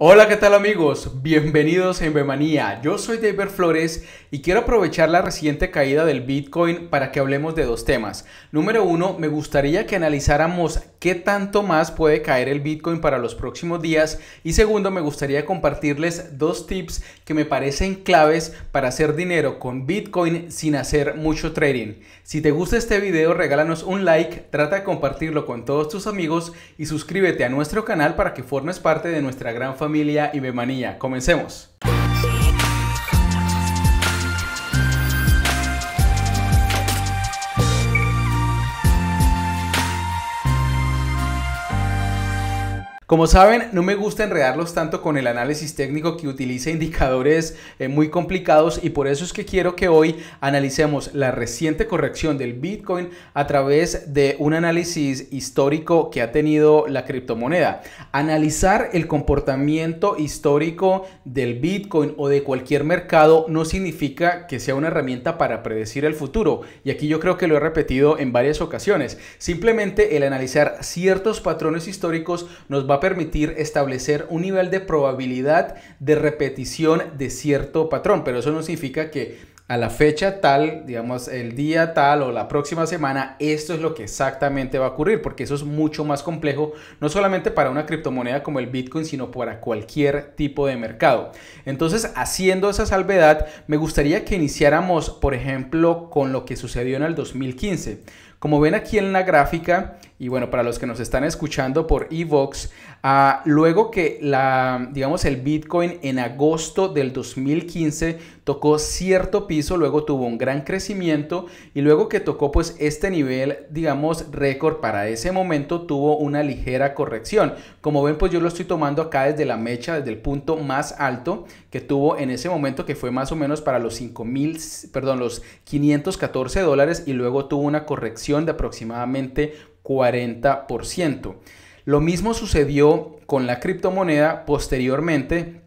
Hola, ¿qué tal amigos? Bienvenidos en Bemanía. Yo soy David Flores y quiero aprovechar la reciente caída del Bitcoin para que hablemos de dos temas. Número uno, me gustaría que analizáramos qué tanto más puede caer el Bitcoin para los próximos días. Y segundo, me gustaría compartirles dos tips que me parecen claves para hacer dinero con Bitcoin sin hacer mucho trading. Si te gusta este video, regálanos un like, trata de compartirlo con todos tus amigos y suscríbete a nuestro canal para que formes parte de nuestra gran familia familia y bemanía. Comencemos. Como saben, no me gusta enredarlos tanto con el análisis técnico que utiliza indicadores eh, muy complicados y por eso es que quiero que hoy analicemos la reciente corrección del Bitcoin a través de un análisis histórico que ha tenido la criptomoneda. Analizar el comportamiento histórico del Bitcoin o de cualquier mercado no significa que sea una herramienta para predecir el futuro y aquí yo creo que lo he repetido en varias ocasiones. Simplemente el analizar ciertos patrones históricos nos va a permitir establecer un nivel de probabilidad de repetición de cierto patrón, pero eso no significa que a la fecha tal, digamos, el día tal o la próxima semana, esto es lo que exactamente va a ocurrir, porque eso es mucho más complejo, no solamente para una criptomoneda como el Bitcoin, sino para cualquier tipo de mercado. Entonces, haciendo esa salvedad, me gustaría que iniciáramos, por ejemplo, con lo que sucedió en el 2015. Como ven aquí en la gráfica, y bueno, para los que nos están escuchando por Evox, ah, luego que la, digamos, el Bitcoin en agosto del 2015 tocó cierto piso, luego tuvo un gran crecimiento y luego que tocó pues este nivel, digamos, récord para ese momento tuvo una ligera corrección. Como ven, pues yo lo estoy tomando acá desde la mecha, desde el punto más alto que tuvo en ese momento que fue más o menos para los 5000, perdón, los 514 dólares y luego tuvo una corrección de aproximadamente 40%. Lo mismo sucedió con la criptomoneda posteriormente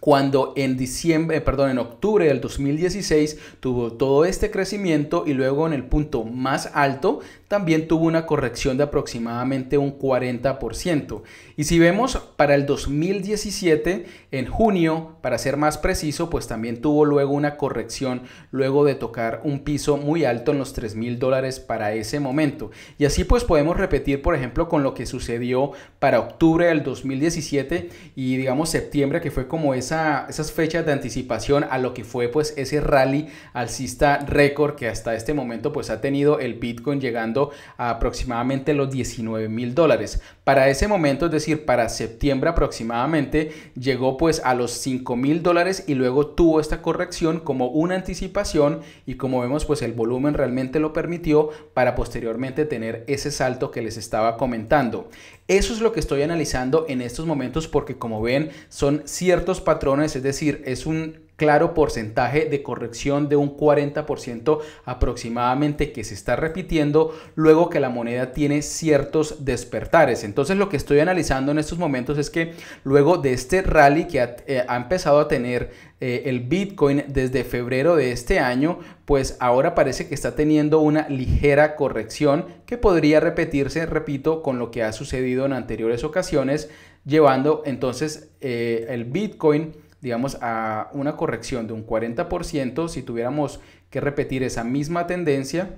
cuando en diciembre, eh, perdón, en octubre del 2016 tuvo todo este crecimiento y luego en el punto más alto también tuvo una corrección de aproximadamente un 40%. Y si vemos para el 2017, en junio, para ser más preciso, pues también tuvo luego una corrección luego de tocar un piso muy alto en los 3 mil dólares para ese momento. Y así pues podemos repetir, por ejemplo, con lo que sucedió para octubre del 2017 y digamos septiembre, que fue como esa, esas fechas de anticipación a lo que fue pues ese rally alcista récord que hasta este momento pues ha tenido el Bitcoin llegando aproximadamente los 19 mil dólares. Para ese momento, es decir, para septiembre aproximadamente, llegó pues a los 5 mil dólares y luego tuvo esta corrección como una anticipación y como vemos pues el volumen realmente lo permitió para posteriormente tener ese salto que les estaba comentando. Eso es lo que estoy analizando en estos momentos porque como ven son ciertos patrones, es decir, es un claro porcentaje de corrección de un 40% aproximadamente que se está repitiendo luego que la moneda tiene ciertos despertares. Entonces lo que estoy analizando en estos momentos es que luego de este rally que ha, eh, empezado a tener eh, el Bitcoin desde febrero de este año, pues ahora parece que está teniendo una ligera corrección que podría repetirse, repito, con lo que ha sucedido en anteriores ocasiones, llevando entonces eh, el Bitcoin digamos, a una corrección de un 40%, si tuviéramos que repetir esa misma tendencia,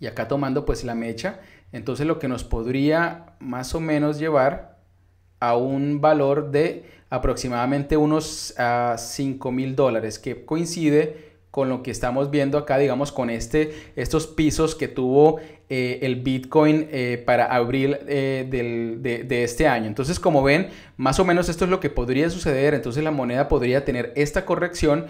y acá tomando pues la mecha, entonces lo que nos podría más o menos llevar a un valor de aproximadamente unos 5 ah, mil dólares, que coincide con lo que estamos viendo acá, digamos, con este, estos pisos que tuvo eh, el Bitcoin eh, para abril eh, de, este año. Entonces, como ven, más o menos esto es lo que podría suceder. Entonces, la moneda podría tener esta corrección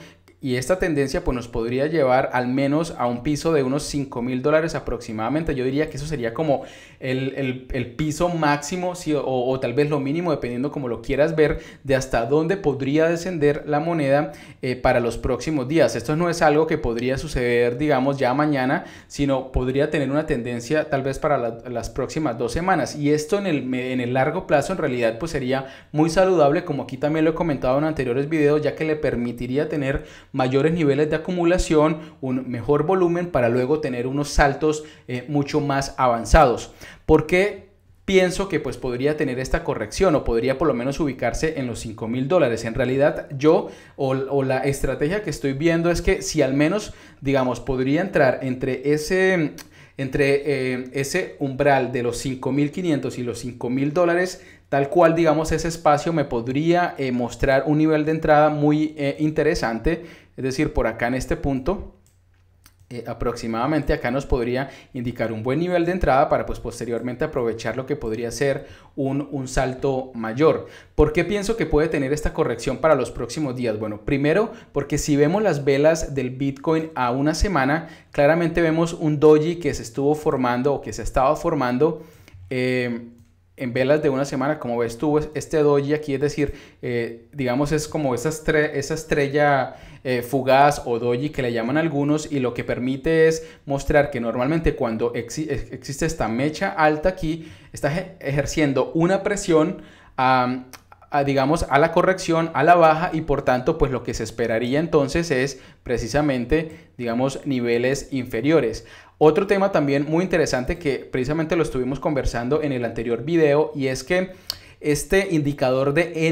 y esta tendencia pues nos podría llevar al menos a un piso de unos 5 mil dólares aproximadamente. Yo diría que eso sería como el, piso máximo o, tal vez lo mínimo, dependiendo como lo quieras ver, de hasta dónde podría descender la moneda eh, para los próximos días. Esto no es algo que podría suceder, digamos, ya mañana, sino podría tener una tendencia tal vez para las próximas dos semanas. Y esto en el, en el largo plazo en realidad pues sería muy saludable, como aquí también lo he comentado en anteriores videos, ya que le permitiría tener mayores niveles de acumulación, un mejor volumen para luego tener unos saltos eh, mucho más avanzados. ¿Por qué pienso que pues podría tener esta corrección o podría por lo menos ubicarse en los 5.000 mil dólares. En realidad yo o, la estrategia que estoy viendo es que si al menos, digamos, podría entrar entre ese entre eh, ese umbral de los 5.500 y los 5.000 dólares, tal cual digamos ese espacio me podría eh, mostrar un nivel de entrada muy interesante es decir, por acá en este punto, eh, aproximadamente acá nos podría indicar un buen nivel de entrada para pues posteriormente aprovechar lo que podría ser un, salto mayor. ¿Por qué pienso que puede tener esta corrección para los próximos días? Bueno, primero porque si vemos las velas del Bitcoin a una semana, claramente vemos un doji que se estuvo formando o que se estaba formando eh, en velas de una semana, como ves tú, este doji aquí, es decir, eh, digamos, es como esa, estrella eh, fugaz o doji que le llaman algunos y lo que permite es mostrar que normalmente cuando existe esta mecha alta aquí, está ejerciendo una presión a, digamos, a la corrección, a la baja y por tanto, pues lo que se esperaría entonces es precisamente, digamos, niveles inferiores. Otro tema también muy interesante que precisamente lo estuvimos conversando en el anterior video y es que este indicador de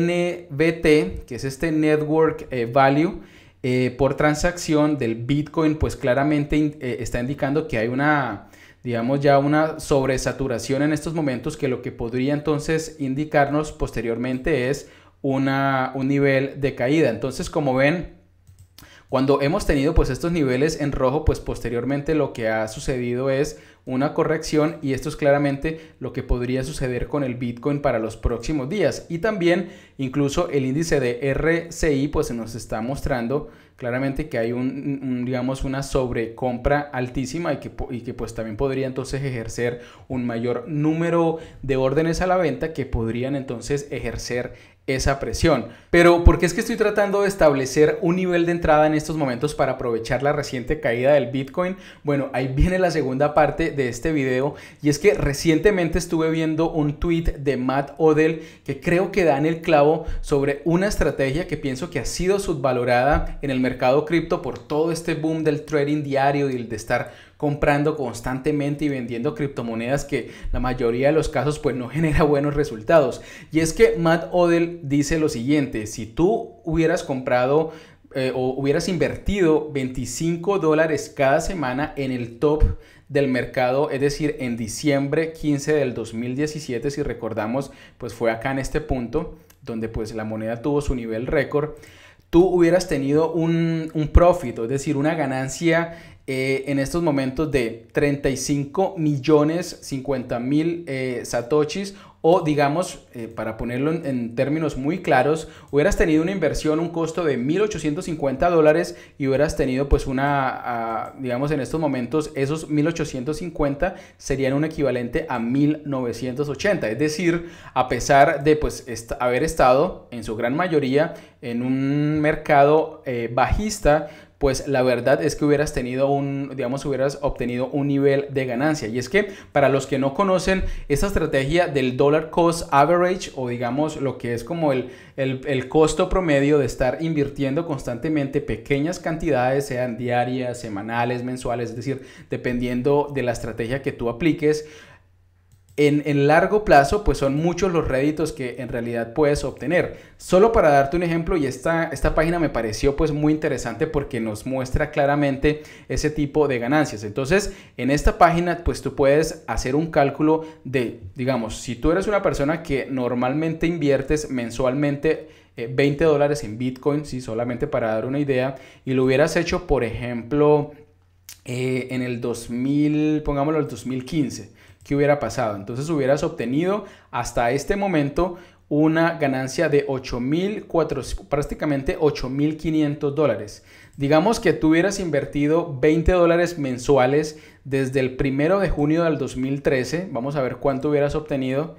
NBT, que es este Network eh, Value eh, por transacción del Bitcoin, pues claramente eh, está indicando que hay una, digamos ya una sobresaturación en estos momentos que lo que podría entonces indicarnos posteriormente es una, un nivel de caída. Entonces, como ven, cuando hemos tenido pues estos niveles en rojo, pues posteriormente lo que ha sucedido es una corrección y esto es claramente lo que podría suceder con el Bitcoin para los próximos días. Y también incluso el índice de RCI pues se nos está mostrando claramente que hay un, digamos una sobrecompra altísima y que, que pues también podría entonces ejercer un mayor número de órdenes a la venta que podrían entonces ejercer esa presión. Pero porque es que estoy tratando de establecer un nivel de entrada en estos momentos para aprovechar la reciente caída del Bitcoin? Bueno, ahí viene la segunda parte de este video y es que recientemente estuve viendo un tweet de Matt Odell que creo que da en el clavo sobre una estrategia que pienso que ha sido subvalorada en el mercado cripto por todo este boom del trading diario y el de estar comprando constantemente y vendiendo criptomonedas que la mayoría de los casos pues no genera buenos resultados. Y es que Matt Odell dice lo siguiente, si tú hubieras comprado eh, o hubieras invertido 25 dólares cada semana en el top del mercado, es decir, en diciembre 15 del 2017, si recordamos, pues fue acá en este punto donde pues la moneda tuvo su nivel récord, tú hubieras tenido un, un profit, es decir, una ganancia eh, en estos momentos de 35 millones 50 mil eh, satoshis o digamos, eh, para ponerlo en, términos muy claros, hubieras tenido una inversión, un costo de 1.850 dólares y hubieras tenido pues una, digamos en estos momentos, esos 1.850 serían un equivalente a 1.980. Es decir, a pesar de pues haber estado en su gran mayoría en un mercado bajista, pues la verdad es que hubieras tenido un, digamos, hubieras obtenido un nivel de ganancia. Y es que para los que no conocen esta estrategia del dollar cost average o digamos lo que es como el, el, el costo promedio de estar invirtiendo constantemente pequeñas cantidades, sean diarias, semanales, mensuales, es decir, dependiendo de la estrategia que tú apliques, en, largo plazo, pues son muchos los réditos que en realidad puedes obtener. Solo para darte un ejemplo, y esta, esta página me pareció pues muy interesante porque nos muestra claramente ese tipo de ganancias. Entonces, en esta página, pues tú puedes hacer un cálculo de, digamos, si tú eres una persona que normalmente inviertes mensualmente 20 eh, dólares en Bitcoin, si solamente para dar una idea, y lo hubieras hecho, por ejemplo, eh, en el 2000, pongámoslo el 2015 ¿qué hubiera pasado? Entonces hubieras obtenido hasta este momento una ganancia de 8.400, prácticamente 8.500 dólares. Digamos que tú hubieras invertido 20 dólares mensuales desde el primero de junio del 2013. Vamos a ver cuánto hubieras obtenido.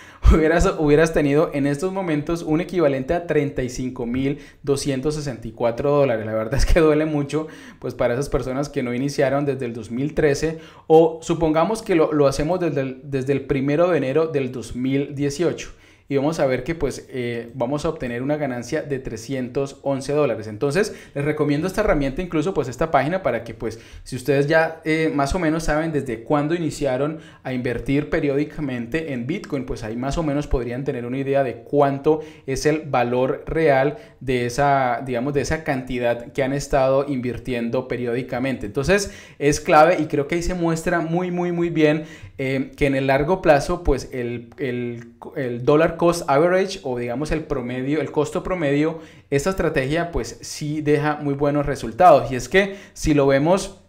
hubieras, tenido en estos momentos un equivalente a 35.264 dólares. La verdad es que duele mucho pues para esas personas que no iniciaron desde el 2013 o supongamos que lo, hacemos desde el, desde el primero de enero del 2018 y vamos a ver que pues eh, vamos a obtener una ganancia de 311 dólares. Entonces les recomiendo esta herramienta, incluso pues esta página para que pues si ustedes ya eh, más o menos saben desde cuándo iniciaron a invertir periódicamente en Bitcoin, pues ahí más o menos podrían tener una idea de cuánto es el valor real de esa, digamos, de esa cantidad que han estado invirtiendo periódicamente. Entonces es clave y creo que ahí se muestra muy, muy, muy bien eh, que en el largo plazo pues el, el, el dólar cost average o digamos el promedio, el costo promedio, esta estrategia pues sí deja muy buenos resultados. Y es que si lo vemos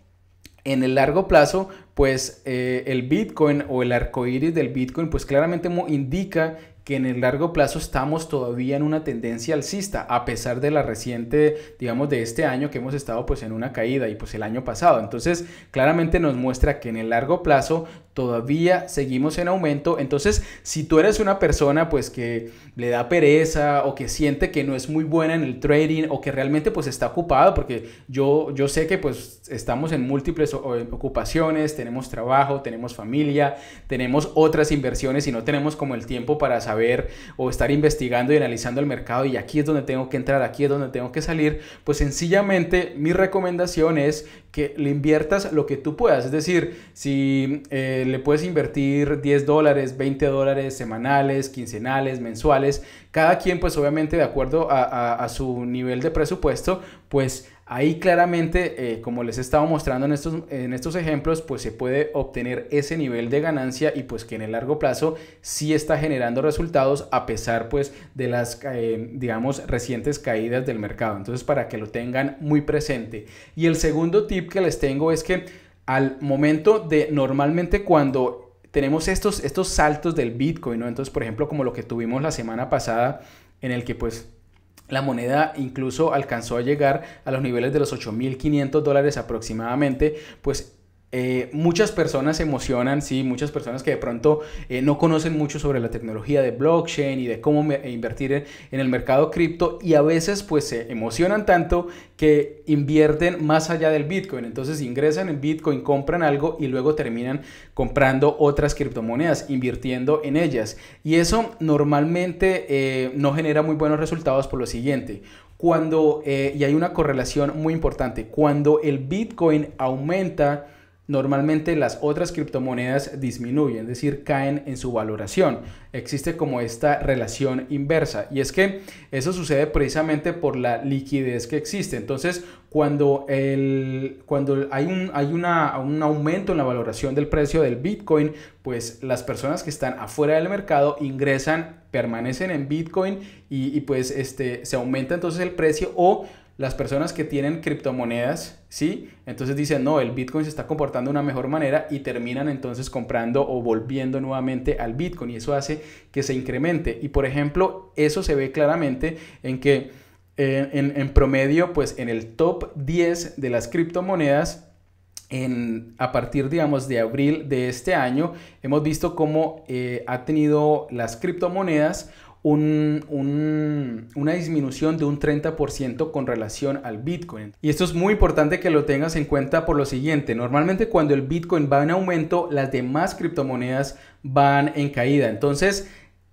en el largo plazo, pues eh, el Bitcoin o el arco iris del Bitcoin, pues claramente indica que en el largo plazo estamos todavía en una tendencia alcista, a pesar de la reciente, digamos, de este año que hemos estado pues en una caída y pues el año pasado. Entonces, claramente nos muestra que en el largo plazo todavía seguimos en aumento. Entonces, si tú eres una persona pues que le da pereza o que siente que no es muy buena en el trading o que realmente pues está ocupado, porque yo, yo sé que pues estamos en múltiples ocupaciones, tenemos trabajo, tenemos familia, tenemos otras inversiones y no tenemos como el tiempo para saber o estar investigando y analizando el mercado y aquí es donde tengo que entrar, aquí es donde tengo que salir, pues sencillamente mi recomendación es que le inviertas lo que tú puedas. Es decir, si eh, le puedes invertir 10 dólares, 20 dólares semanales, quincenales, mensuales, cada quien pues obviamente de acuerdo a, a su nivel de presupuesto, pues Ahí claramente, eh, como les he estado mostrando en estos, en estos ejemplos, pues se puede obtener ese nivel de ganancia y pues que en el largo plazo sí está generando resultados a pesar pues de las, eh, digamos, recientes caídas del mercado. Entonces, para que lo tengan muy presente. Y el segundo tip que les tengo es que al momento de normalmente cuando tenemos estos, estos saltos del Bitcoin, ¿no? Entonces, por ejemplo, como lo que tuvimos la semana pasada en el que pues la moneda incluso alcanzó a llegar a los niveles de los 8.500 dólares aproximadamente, pues eh, muchas personas se emocionan, sí, muchas personas que de pronto eh, no conocen mucho sobre la tecnología de blockchain y de cómo eh, invertir en, el mercado cripto y a veces pues se emocionan tanto que invierten más allá del Bitcoin. Entonces ingresan en Bitcoin, compran algo y luego terminan comprando otras criptomonedas, invirtiendo en ellas. Y eso normalmente no genera muy buenos resultados por lo siguiente cuando, y hay una correlación muy importante, cuando el Bitcoin aumenta normalmente las otras criptomonedas disminuyen, es decir, caen en su valoración. Existe como esta relación inversa y es que eso sucede precisamente por la liquidez que existe. Entonces, cuando, el, cuando hay, un, hay un aumento en la valoración del precio del Bitcoin, pues las personas que están afuera del mercado ingresan, permanecen en Bitcoin y, pues este, se aumenta entonces el precio o las personas que tienen criptomonedas, ¿sí? Entonces dicen, no, el Bitcoin se está comportando de una mejor manera y terminan entonces comprando o volviendo nuevamente al Bitcoin y eso hace que se incremente. Y por ejemplo, eso se ve claramente en que eh, en, promedio, pues en el top 10 de las criptomonedas, en, a partir, digamos, de abril de este año, hemos visto cómo eh, ha tenido las criptomonedas una disminución de un 30% con relación al Bitcoin. Y esto es muy importante que lo tengas en cuenta por lo siguiente. Normalmente cuando el Bitcoin va en aumento, las demás criptomonedas van en caída. Entonces,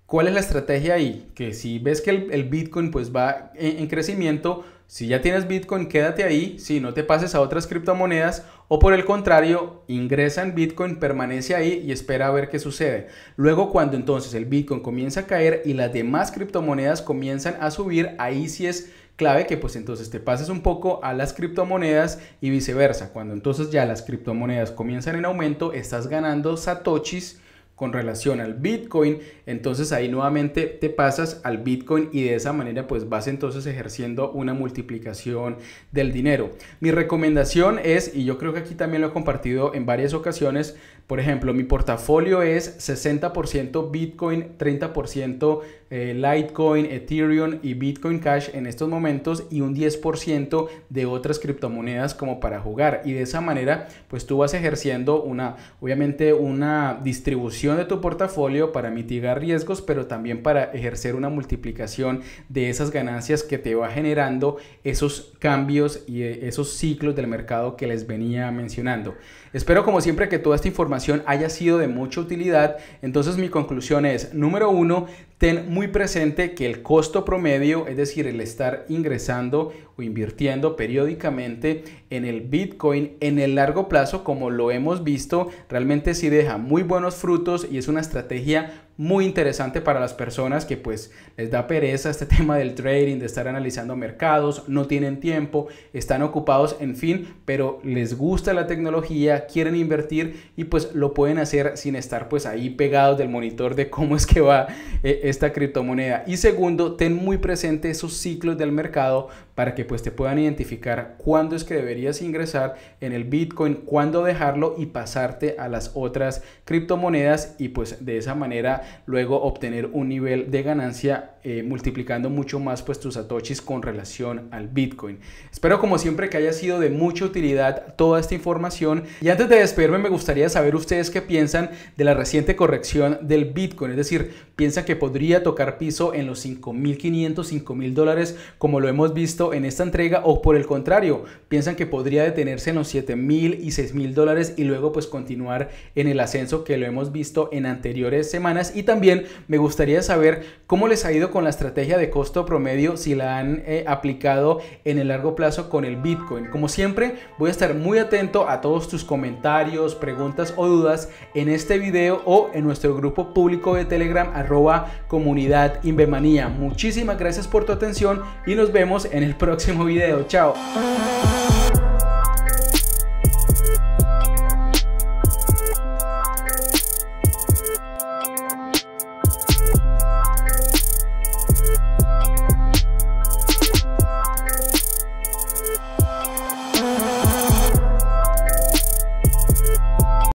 ¿Cuál es la estrategia ahí? Que si ves que el, Bitcoin pues va en, crecimiento, si ya tienes Bitcoin, quédate ahí, si no te pases a otras criptomonedas o por el contrario, ingresa en Bitcoin, permanece ahí y espera a ver qué sucede. Luego cuando entonces el Bitcoin comienza a caer y las demás criptomonedas comienzan a subir, ahí sí es clave que pues entonces te pases un poco a las criptomonedas y viceversa. Cuando entonces ya las criptomonedas comienzan en aumento, estás ganando satoshis con relación al Bitcoin. Entonces ahí nuevamente te pasas al Bitcoin y de esa manera pues vas entonces ejerciendo una multiplicación del dinero. Mi recomendación es, y yo creo que aquí también lo he compartido en varias ocasiones, por ejemplo, mi portafolio es 60% Bitcoin, 30% eh, Litecoin, Ethereum y Bitcoin Cash en estos momentos y un 10% de otras criptomonedas como para jugar. Y de esa manera, pues tú vas ejerciendo una, obviamente, una distribución de tu portafolio para mitigar riesgos, pero también para ejercer una multiplicación de esas ganancias que te va generando esos cambios y eh, esos ciclos del mercado que les venía mencionando. Espero como siempre que toda esta información haya sido de mucha utilidad. Entonces mi conclusión es, número uno, ten muy presente que el costo promedio, es decir, el estar ingresando o invirtiendo periódicamente en el Bitcoin en el largo plazo, como lo hemos visto, realmente sí deja muy buenos frutos y es una estrategia muy interesante para las personas que pues les da pereza este tema del trading, de estar analizando mercados, no tienen tiempo, están ocupados, en fin, pero les gusta la tecnología, quieren invertir y pues lo pueden hacer sin estar pues ahí pegados del monitor de cómo es que va eh, esta criptomoneda. Y segundo, ten muy presente esos ciclos del mercado para que pues te puedan identificar cuándo es que deberías ingresar en el Bitcoin, cuándo dejarlo y pasarte a las otras criptomonedas y pues de esa manera luego obtener un nivel de ganancia eh, multiplicando mucho más pues tus atochis con relación al Bitcoin. Espero como siempre que haya sido de mucha utilidad toda esta información y antes de despedirme me gustaría saber ustedes qué piensan de la reciente corrección del Bitcoin, es decir, piensa que podría tocar piso en los 5.500, 5.000 dólares como lo hemos visto en esta entrega o por el contrario, piensan que podría detenerse en los 7 mil y 6 mil dólares y luego pues continuar en el ascenso que lo hemos visto en anteriores semanas. Y también me gustaría saber cómo les ha ido con la estrategia de costo promedio si la han eh, aplicado en el largo plazo con el Bitcoin. Como siempre, voy a estar muy atento a todos tus comentarios, preguntas o dudas en este video o en nuestro grupo público de Telegram arroba comunidad Invemanía. Muchísimas gracias por tu atención y nos vemos en el próximo video. Chao.